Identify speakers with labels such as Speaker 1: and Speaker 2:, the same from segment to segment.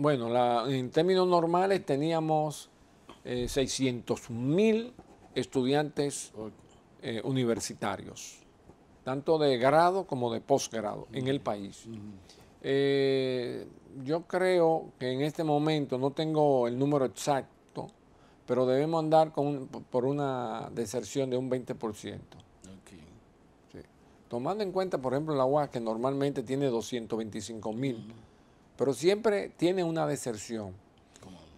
Speaker 1: Bueno, la, en términos normales teníamos 600 eh, mil estudiantes eh, universitarios, tanto de grado como de posgrado en el país. Eh, yo creo que en este momento no tengo el número exacto, pero debemos andar con, por una deserción de un 20%. Tomando en cuenta, por ejemplo, la UAS, que normalmente tiene 225 mil. Pero siempre tiene una deserción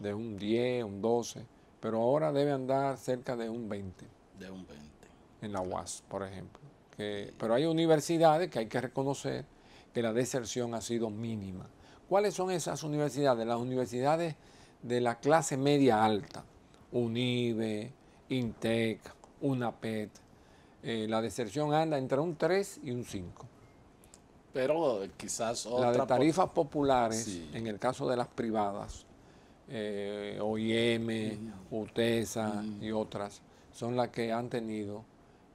Speaker 1: de un 10, un 12, pero ahora debe andar cerca de un 20. De un 20. En la UAS, por ejemplo. pero hay universidades que hay que reconocer que la deserción ha sido mínima. ¿Cuáles son esas universidades? Las universidades de la clase media alta, UNIBE, INTEC, UNAPET, eh, la deserción anda entre un 3 y un 5. Pero quizás otra... La tarifas populares, en el caso de las privadas, eh, OIM, UTESA y otras, son las que han tenido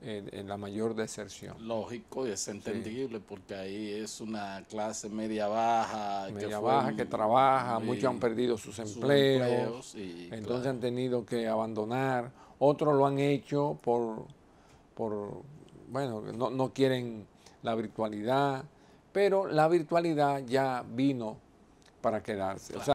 Speaker 1: eh, la mayor deserción. Lógico, y es entendible, porque ahí es una clase media baja. Media que baja que trabaja, muchos han perdido sus, empleos, y, entonces han tenido que abandonar. Otros lo han hecho por, por bueno, no, no quieren la virtualidad, pero la virtualidad ya vino para quedarse.